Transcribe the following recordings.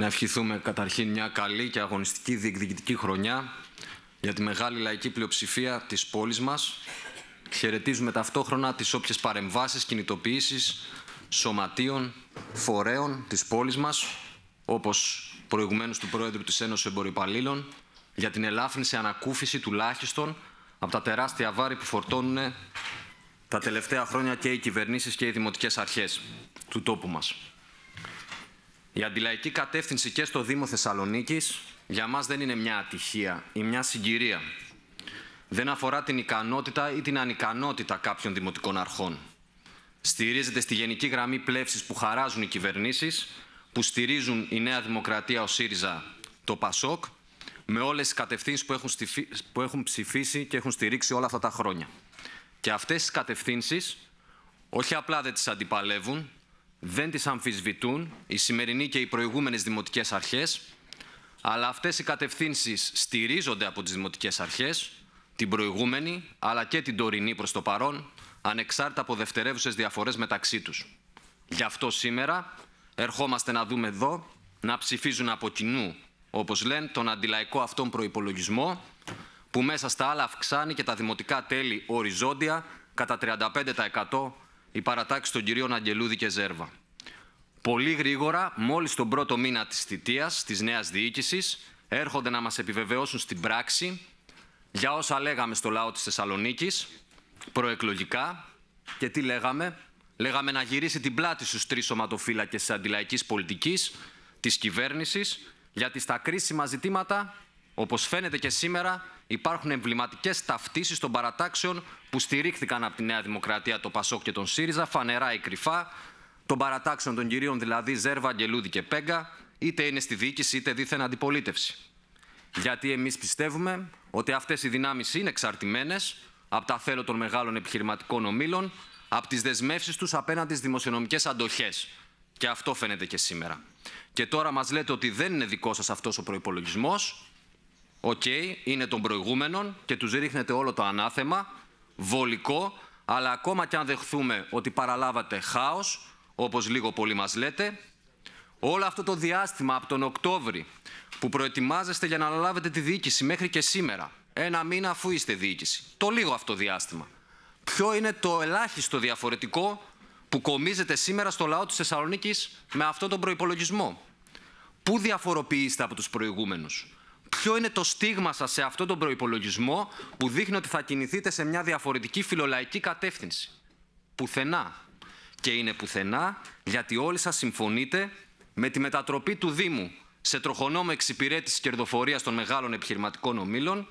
να ευχηθούμε καταρχήν μια καλή και αγωνιστική διεκδικητική χρονιά για τη μεγάλη λαϊκή πλειοψηφία της πόλης μας. Χαιρετίζουμε ταυτόχρονα τις όποιες παρεμβάσεις, κινητοποιήσεις, σωματείων, φορέων της πόλης μας, όπως προηγουμένως του Πρόεδρου της Ένωσης Εμποροϊπαλλήλων, για την ελάφρυνση ανακούφιση τουλάχιστον από τα τεράστια βάρη που φορτώνουν τα τελευταία χρόνια και οι κυβερνήσεις και οι δημοτικές αρχές του τόπου μας. Η αντιλαϊκή κατεύθυνση και στο Δήμο Θεσσαλονίκης για μας δεν είναι μια ατυχία ή μια συγκυρία. Δεν αφορά την ικανότητα ή την ανικανότητα κάποιων δημοτικών αρχών. Στηρίζεται στη γενική γραμμή πλεύσης που χαράζουν οι κυβερνήσεις, που στηρίζουν η Νέα Δημοκρατία, ο ΣΥΡΙΖΑ, το ΠΑΣΟΚ, με όλες τις κατευθύνσεις που έχουν, που έχουν ψηφίσει και έχουν στηρίξει όλα αυτά τα χρόνια. Και αυτές τις κατευθύνσεις όχι απλά δεν τις αντιπαλεύουν, δεν τις αμφισβητούν οι σημερινοί και οι προηγούμενες δημοτικές αρχές, αλλά αυτές οι κατευθύνσεις στηρίζονται από τις δημοτικές αρχές, την προηγούμενη αλλά και την τωρινή προς το παρόν, ανεξάρτητα από δευτερεύουσες διαφορές μεταξύ τους. Γι' αυτό σήμερα ερχόμαστε να δούμε εδώ να ψηφίζουν από κοινού, όπως λένε, τον αντιλαϊκό αυτόν προϋπολογισμό, που μέσα στα άλλα αυξάνει και τα δημοτικά τέλη οριζόντια κατά 35% η παρατάξη των κυρίων Αγγελούδη και Ζέρβα. Πολύ γρήγορα, μόλις τον πρώτο μήνα της θητείας, της νέας διοίκησης, έρχονται να μας επιβεβαιώσουν στην πράξη για όσα λέγαμε στο λαό της Θεσσαλονίκης, προεκλογικά, και τι λέγαμε, λέγαμε να γυρίσει την πλάτη στους τρεις σωματοφύλακες της αντιλαϊκής πολιτικής, της κυβέρνησης, γιατί στα κρίσιμα ζητήματα, όπως φαίνεται και σήμερα, υπάρχουν εμβληματικές ταυτίσεις των παρατάξεων που στηρίχθηκαν από τη Νέα Δημοκρατία, το Πασόκ και τον ΣΥΡΙΖΑ, φανερά ή κρυφά, των παρατάξεων των κυρίων δηλαδή Ζέρβα, Αγγελούδη και Πέγκα, είτε είναι στη διοίκηση είτε δίθεν αντιπολίτευση. Γιατί εμείς πιστεύουμε ότι αυτές οι δυνάμεις είναι εξαρτημένες από τα θέλω των μεγάλων επιχειρηματικών ομήλων, από τις δεσμεύσεις τους απέναντι στις δημοσιονομικές αντοχές. Και αυτό φαίνεται και σήμερα. Και τώρα μας λέτε ότι δεν είναι δικό σας αυτός ο προπολογισμό, Οκ, okay, είναι των προηγούμενων και τους ρίχνετε όλο το ανάθεμα, βολικό, αλλά ακόμα κι αν δεχθούμε ότι παραλάβατε χάος, όπως λίγο πολύ μας λέτε, όλο αυτό το διάστημα από τον Οκτώβρη που προετοιμάζεστε για να αναλάβετε τη διοίκηση μέχρι και σήμερα, ένα μήνα αφού είστε διοίκηση, το λίγο αυτό διάστημα, ποιο είναι το ελάχιστο διαφορετικό που κομίζετε σήμερα στο λαό της Θεσσαλονίκης με αυτόν τον προϋπολογισμό. Πού διαφοροποιείστε από τους προηγούμενους ποιο είναι το στίγμα σας σε αυτόν τον προϋπολογισμό που δείχνει ότι θα κινηθείτε σε μια διαφορετική φιλολαϊκή κατεύθυνση. Πουθενά. Και είναι πουθενά γιατί όλοι σας συμφωνείτε με τη μετατροπή του Δήμου σε τροχονόμο εξυπηρέτηση κερδοφορίας των μεγάλων επιχειρηματικών ομήλων,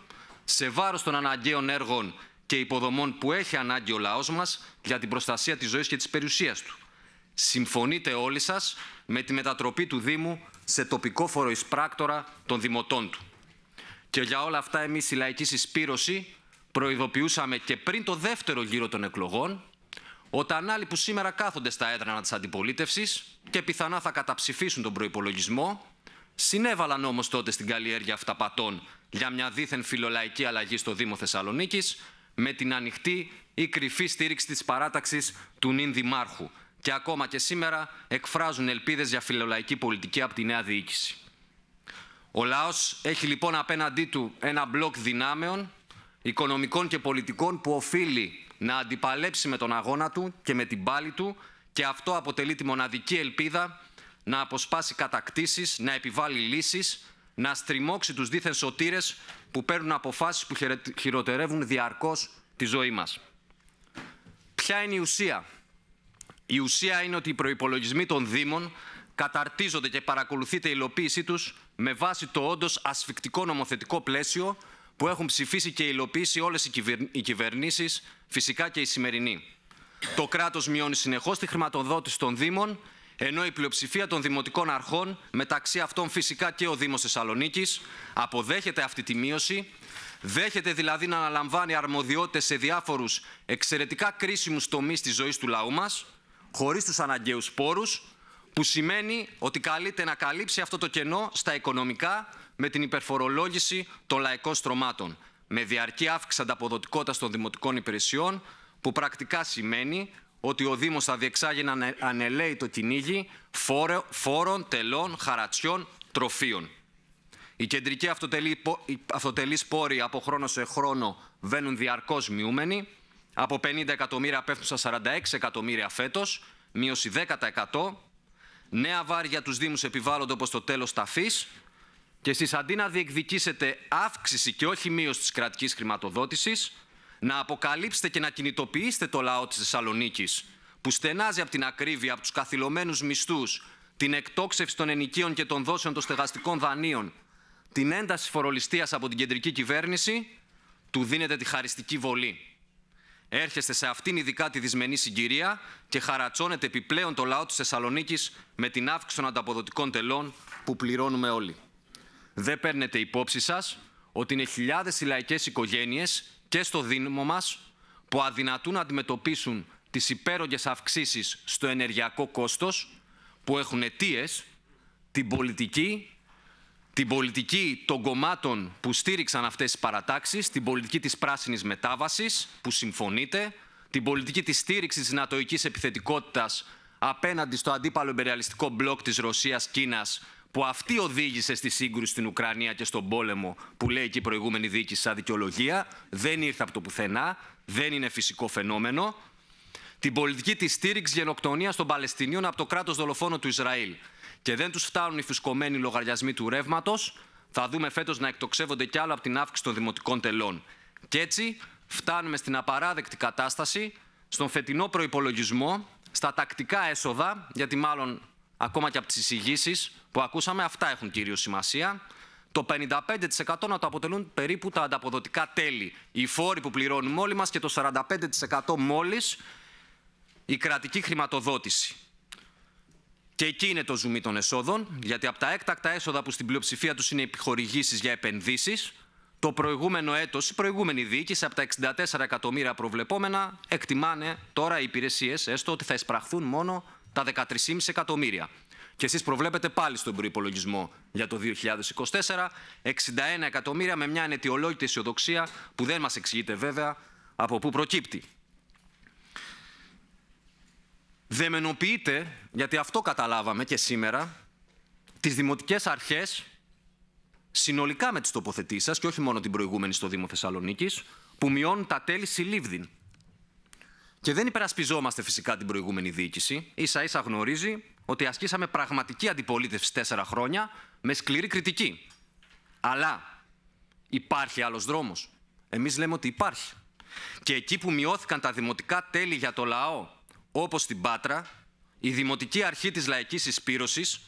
σε βάρος των αναγκαίων έργων και υποδομών που έχει ανάγκη ο λαός μας για την προστασία της ζωής και της περιουσίας του. Συμφωνείτε όλοι σας με τη μετατροπή του Δήμου σε τοπικό φοροεισπράκτορα των δημοτών του. Και για όλα αυτά εμείς η λαϊκή συσπήρωση προειδοποιούσαμε και πριν το δεύτερο γύρο των εκλογών όταν άλλοι που σήμερα κάθονται στα έδρανα της αντιπολίτευσης και πιθανά θα καταψηφίσουν τον προϋπολογισμό συνέβαλαν όμως τότε στην καλλιέργεια αυταπατών για μια δίθεν φιλολαϊκή αλλαγή στο Δήμο Θεσσαλονίκης με την ανοιχτή ή κρυφή στήριξη της παράταξης του νυν δημάρχου και ακόμα και σήμερα εκφράζουν ελπίδες για φιλολαϊκή πολιτική από τη νέα διοίκηση. Ο λαός έχει λοιπόν απέναντί του ένα μπλοκ δυνάμεων, οικονομικών και πολιτικών που οφείλει να αντιπαλέψει με τον αγώνα του και με την πάλη του και αυτό αποτελεί τη μοναδική ελπίδα να αποσπάσει κατακτήσεις, να επιβάλλει λύσεις, να στριμώξει τους δίθεν σωτήρες που παίρνουν αποφάσεις που χειροτερεύουν διαρκώς τη ζωή μας. Ποια είναι η ουσία. Η ουσία είναι ότι οι προϋπολογισμοί των Δήμων καταρτίζονται και παρακολουθείται η υλοποίησή τους με βάση το όντως ασφικτικό νομοθετικό πλαίσιο που έχουν ψηφίσει και υλοποιήσει όλες οι, κυβερνήσεις, φυσικά και η σημερινή. Το κράτος μειώνει συνεχώς τη χρηματοδότηση των Δήμων, ενώ η πλειοψηφία των δημοτικών αρχών, μεταξύ αυτών φυσικά και ο Δήμος Θεσσαλονίκης, αποδέχεται αυτή τη μείωση, δέχεται δηλαδή να αναλαμβάνει αρμοδιότητες σε διάφορους εξαιρετικά κρίσιμους τομείς της ζωής του λαού μας, χωρίς τους αναγκαίους πόρους, που σημαίνει ότι καλείται να καλύψει αυτό το κενό στα οικονομικά με την υπερφορολόγηση των λαϊκών στρωμάτων, με διαρκή αύξηση ανταποδοτικότητας των δημοτικών υπηρεσιών, που πρακτικά σημαίνει ότι ο Δήμος θα διεξάγει ένα το κυνήγι φόρων, τελών, χαρατσιών, τροφίων. Οι κεντρικοί αυτοτελείς πόροι από χρόνο σε χρόνο βαίνουν διαρκώς μειούμενοι. Από 50 εκατομμύρια πέφτουν στα 46 εκατομμύρια φέτος, μείωση 10% Νέα βάρια τους τους Δήμους επιβάλλονται όπως το τέλος ταφής και εσείς αντί να διεκδικήσετε αύξηση και όχι μείωση της κρατικής χρηματοδότησης, να αποκαλύψετε και να κινητοποιήσετε το λαό της Θεσσαλονίκης, που στενάζει από την ακρίβεια, από τους καθυλωμένους μισθούς, την εκτόξευση των ενοικίων και των δόσεων των στεγαστικών δανείων, την ένταση φορολιστίας από την κεντρική κυβέρνηση, του δίνετε τη χαριστική βολή έρχεστε σε αυτήν ειδικά τη δυσμενή συγκυρία και χαρατσώνετε επιπλέον το λαό της Θεσσαλονίκης με την αύξηση των ανταποδοτικών τελών που πληρώνουμε όλοι. Δεν παίρνετε υπόψη σας ότι είναι χιλιάδες οι λαϊκές οικογένειες και στο δήμο μας που αδυνατούν να αντιμετωπίσουν τις υπέρογες αυξήσεις στο ενεργειακό κόστος, που έχουν αιτίες την πολιτική την πολιτική των κομμάτων που στήριξαν αυτές τις παρατάξεις, την πολιτική της πράσινης μετάβασης που συμφωνείται, την πολιτική της στήριξης της νατοικής επιθετικότητας απέναντι στο αντίπαλο εμπεριαλιστικό μπλοκ της Ρωσίας-Κίνας που αυτή οδήγησε στη σύγκρουση στην Ουκρανία και στον πόλεμο που λέει και η προηγούμενη διοίκηση σαν δικαιολογία, δεν ήρθε από το πουθενά, δεν είναι φυσικό φαινόμενο. Την πολιτική της στήριξης γενοκτονίας των Παλαιστινίων από το κράτος δολοφόνο του Ισραήλ και δεν τους φτάνουν οι φουσκωμένοι λογαριασμοί του ρεύματος, θα δούμε φέτος να εκτοξεύονται κι άλλο από την αύξηση των δημοτικών τελών. Και έτσι φτάνουμε στην απαράδεκτη κατάσταση, στον φετινό προπολογισμό, στα τακτικά έσοδα, γιατί μάλλον ακόμα και από τις εισηγήσεις που ακούσαμε, αυτά έχουν κυρίως σημασία. Το 55% να το αποτελούν περίπου τα ανταποδοτικά τέλη, οι φόροι που πληρώνουμε όλοι μας και το 45% μόλις η κρατική χρηματοδότηση. Και εκεί είναι το ζουμί των εσόδων, γιατί από τα έκτακτα έσοδα που στην πλειοψηφία τους είναι επιχορηγήσεις για επενδύσεις, το προηγούμενο έτος, η προηγούμενη διοίκηση από τα 64 εκατομμύρια προβλεπόμενα εκτιμάνε τώρα οι υπηρεσίες έστω ότι θα εισπραχθούν μόνο τα 13,5 εκατομμύρια. Και εσείς προβλέπετε πάλι στον προπολογισμό για το 2024 61 εκατομμύρια με μια ανετιολόγητη αισιοδοξία που δεν μας εξηγείται βέβαια από πού προκύπτει δεμενοποιείται, γιατί αυτό καταλάβαμε και σήμερα, τις δημοτικές αρχές συνολικά με τις τοποθετήσεις σας και όχι μόνο την προηγούμενη στο Δήμο Θεσσαλονίκης, που μειώνουν τα τέλη συλλήβδιν. Και δεν υπερασπιζόμαστε φυσικά την προηγούμενη διοίκηση. Ίσα ίσα γνωρίζει ότι ασκήσαμε πραγματική αντιπολίτευση τέσσερα χρόνια με σκληρή κριτική. Αλλά υπάρχει άλλος δρόμος. Εμείς λέμε ότι υπάρχει. Και εκεί που μειώθηκαν τα δημοτικά τέλη για το λαό όπως στην Πάτρα, η Δημοτική Αρχή της Λαϊκής Εισπύρωσης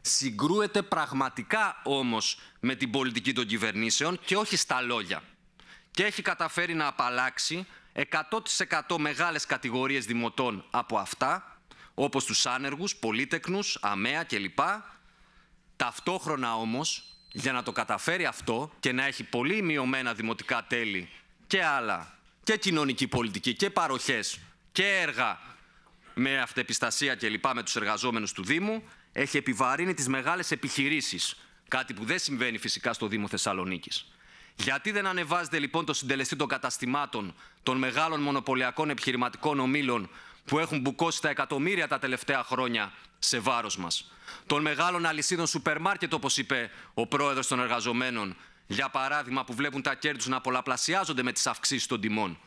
συγκρούεται πραγματικά όμως με την πολιτική των κυβερνήσεων και όχι στα λόγια. Και έχει καταφέρει να απαλλάξει 100% μεγάλες κατηγορίες δημοτών από αυτά, όπως τους άνεργους, πολίτεκνους, αμαία κλπ. Ταυτόχρονα όμως, για να το καταφέρει αυτό και να έχει πολύ μειωμένα δημοτικά τέλη και άλλα, και κοινωνική πολιτική και παροχές και έργα με αυτεπιστασία και λοιπά με τους εργαζόμενους του Δήμου, έχει επιβαρύνει τις μεγάλες επιχειρήσεις, κάτι που δεν συμβαίνει φυσικά στο Δήμο Θεσσαλονίκης. Γιατί δεν ανεβάζεται λοιπόν το συντελεστή των καταστημάτων των μεγάλων μονοπωλιακών επιχειρηματικών ομίλων που έχουν μπουκώσει τα εκατομμύρια τα τελευταία χρόνια σε βάρος μας. Των μεγάλων αλυσίδων σούπερ μάρκετ όπως είπε ο πρόεδρος των εργαζομένων για παράδειγμα που βλέπουν τα κέρδη τους να πολλαπλασιάζονται με τις αυξήσεις των τιμών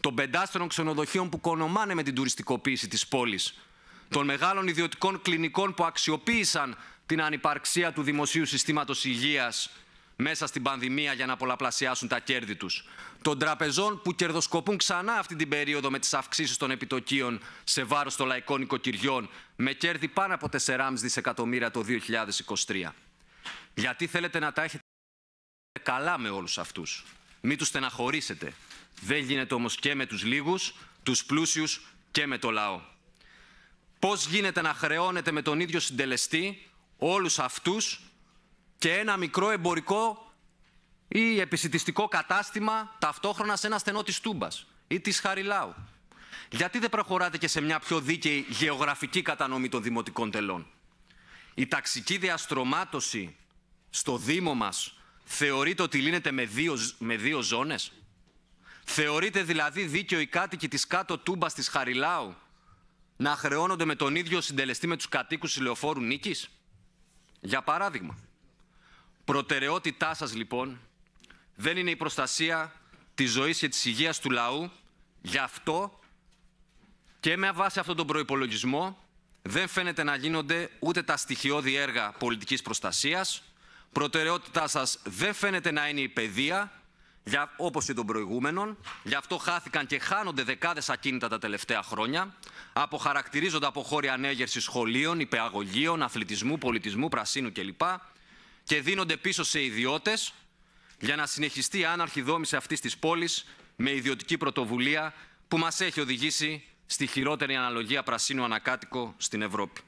των πεντάστερων ξενοδοχείων που κονομάνε με την τουριστικοποίηση της πόλης, των μεγάλων ιδιωτικών κλινικών που αξιοποίησαν την ανυπαρξία του δημοσίου συστήματος υγείας μέσα στην πανδημία για να πολλαπλασιάσουν τα κέρδη τους, των τραπεζών που κερδοσκοπούν ξανά αυτή την περίοδο με τις αυξήσεις των επιτοκίων σε βάρος των λαϊκών οικοκυριών με κέρδη πάνω από 4,5 δισεκατομμύρια το 2023. Γιατί θέλετε να τα έχετε καλά με όλους αυτούς. Μην τους στεναχωρήσετε. Δεν γίνεται όμως και με τους λίγους, τους πλούσιους και με το λαό. Πώς γίνεται να χρεώνεται με τον ίδιο συντελεστή όλους αυτούς και ένα μικρό εμπορικό ή επισητιστικό κατάστημα ταυτόχρονα σε ένα στενό της Τούμπας ή της Χαριλάου. Γιατί δεν προχωράτε και σε μια πιο δίκαιη γεωγραφική κατανομή των δημοτικών τελών. Η ταξική διαστρωμάτωση στο Δήμο μας θεωρείται ότι λύνεται με δύο, με δύο ζώνες. Θεωρείτε δηλαδή δίκαιο οι κάτοικοι της κάτω τούμπας της Χαριλάου να χρεώνονται με τον ίδιο συντελεστή με τους κατοίκους της λεωφόρου Νίκης. Για παράδειγμα, προτεραιότητά σας λοιπόν δεν είναι η προστασία της ζωής και της υγείας του λαού. Γι' αυτό και με βάση αυτόν τον προϋπολογισμό δεν φαίνεται να γίνονται ούτε τα στοιχειώδη έργα πολιτικής προστασίας. Προτεραιότητά σας δεν φαίνεται να είναι η παιδεία για, όπως και των προηγούμενων. Γι' αυτό χάθηκαν και χάνονται δεκάδες ακίνητα τα τελευταία χρόνια. Αποχαρακτηρίζονται από χώρια ανέγερσης σχολείων, υπεαγωγείων, αθλητισμού, πολιτισμού, πρασίνου κλπ. Και δίνονται πίσω σε ιδιώτες για να συνεχιστεί η άναρχη δόμηση αυτής της πόλης με ιδιωτική πρωτοβουλία που μας έχει οδηγήσει στη χειρότερη αναλογία πρασίνου ανακάτοικο στην Ευρώπη.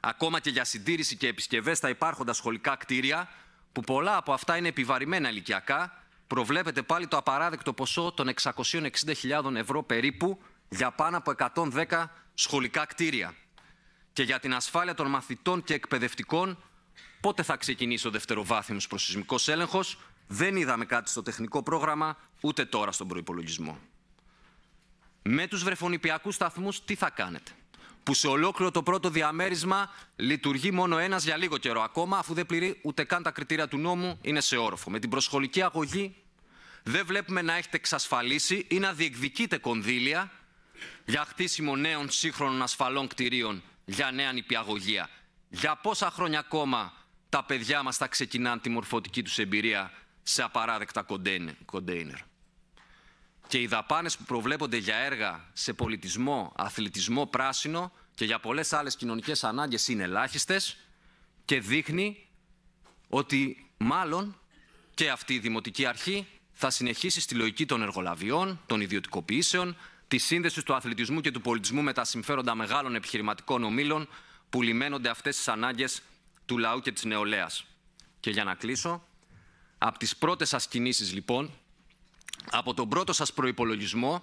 Ακόμα και για συντήρηση και επισκευές στα υπάρχοντα σχολικά κτίρια, που πολλά από αυτά είναι επιβαρημένα ηλικιακά προβλέπεται πάλι το απαράδεκτο ποσό των 660.000 ευρώ περίπου για πάνω από 110 σχολικά κτίρια. Και για την ασφάλεια των μαθητών και εκπαιδευτικών, πότε θα ξεκινήσει ο δευτεροβάθμιος προσυσμικός έλεγχος, δεν είδαμε κάτι στο τεχνικό πρόγραμμα, ούτε τώρα στον προϋπολογισμό. Με τους βρεφονιπιακούς σταθμούς τι θα κάνετε που σε ολόκληρο το πρώτο διαμέρισμα λειτουργεί μόνο ένας για λίγο καιρό ακόμα, αφού δεν πληρεί ούτε καν τα κριτήρια του νόμου, είναι σε όροφο. Με την προσχολική αγωγή δεν βλέπουμε να έχετε εξασφαλίσει ή να διεκδικείτε κονδύλια για χτίσιμο νέων σύγχρονων ασφαλών κτηρίων για νέα νηπιαγωγεία. Για πόσα χρόνια ακόμα τα παιδιά μας θα ξεκινάνε τη μορφωτική τους εμπειρία σε απαράδεκτα κοντέινερ και οι δαπάνες που προβλέπονται για έργα σε πολιτισμό, αθλητισμό, πράσινο και για πολλές άλλες κοινωνικές ανάγκες είναι ελάχιστες και δείχνει ότι μάλλον και αυτή η Δημοτική Αρχή θα συνεχίσει στη λογική των εργολαβιών, των ιδιωτικοποιήσεων, τη σύνδεση του αθλητισμού και του πολιτισμού με τα συμφέροντα μεγάλων επιχειρηματικών ομήλων που λιμένονται αυτές τις ανάγκες του λαού και της νεολαίας. Και για να κλείσω, από τις πρώτες σα λοιπόν, από τον πρώτο σας προϋπολογισμό,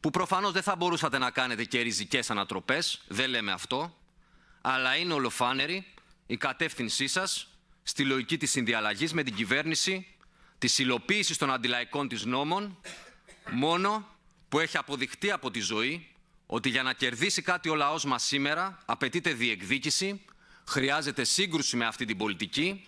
που προφανώς δεν θα μπορούσατε να κάνετε και ριζικές ανατροπές, δεν λέμε αυτό, αλλά είναι ολοφάνερη η κατεύθυνσή σας στη λογική της συνδιαλλαγής με την κυβέρνηση, της υλοποίησης των αντιλαϊκών της νόμων, μόνο που έχει αποδειχτεί από τη ζωή ότι για να κερδίσει κάτι ο λαός μας σήμερα απαιτείται διεκδίκηση, χρειάζεται σύγκρουση με αυτή την πολιτική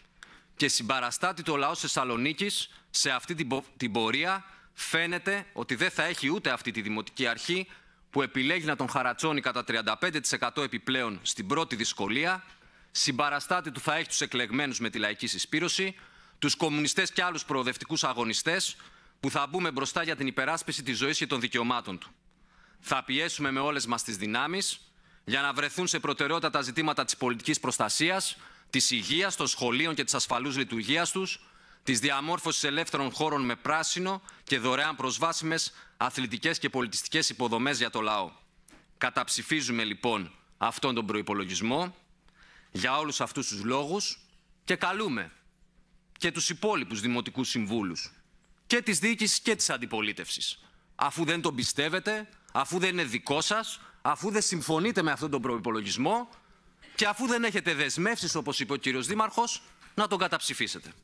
και συμπαραστάτη το λαός Θεσσαλονίκης σε αυτή την πορεία φαίνεται ότι δεν θα έχει ούτε αυτή τη δημοτική αρχή που επιλέγει να τον χαρατσώνει κατά 35% επιπλέον στην πρώτη δυσκολία, συμπαραστάτη του θα έχει τους εκλεγμένους με τη λαϊκή συσπήρωση, τους κομμουνιστές και άλλους προοδευτικούς αγωνιστές που θα μπούμε μπροστά για την υπεράσπιση της ζωής και των δικαιωμάτων του. Θα πιέσουμε με όλες μας τις δυνάμεις για να βρεθούν σε προτεραιότητα τα ζητήματα της πολιτικής προστασίας, της υγείας, των σχολείων και της ασφαλούς λειτουργίας τους, της διαμόρφωσης ελεύθερων χώρων με πράσινο και δωρεάν προσβάσιμες αθλητικές και πολιτιστικές υποδομές για το λαό. Καταψηφίζουμε λοιπόν αυτόν τον προπολογισμό για όλους αυτούς τους λόγους και καλούμε και τους υπόλοιπους δημοτικούς συμβούλους και της διοίκησης και της αντιπολίτευσης. Αφού δεν τον πιστεύετε, αφού δεν είναι δικό σας, αφού δεν συμφωνείτε με αυτόν τον προπολογισμό και αφού δεν έχετε δεσμεύσεις, όπως είπε ο κύριος Δήμαρχος, να τον καταψηφίσετε.